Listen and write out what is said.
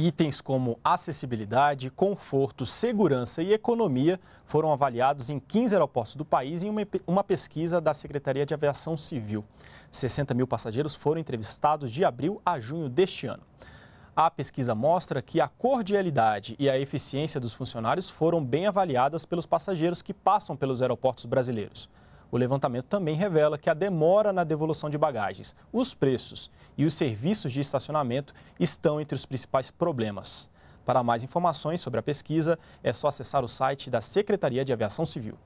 Itens como acessibilidade, conforto, segurança e economia foram avaliados em 15 aeroportos do país em uma pesquisa da Secretaria de Aviação Civil. 60 mil passageiros foram entrevistados de abril a junho deste ano. A pesquisa mostra que a cordialidade e a eficiência dos funcionários foram bem avaliadas pelos passageiros que passam pelos aeroportos brasileiros. O levantamento também revela que a demora na devolução de bagagens, os preços e os serviços de estacionamento estão entre os principais problemas. Para mais informações sobre a pesquisa, é só acessar o site da Secretaria de Aviação Civil.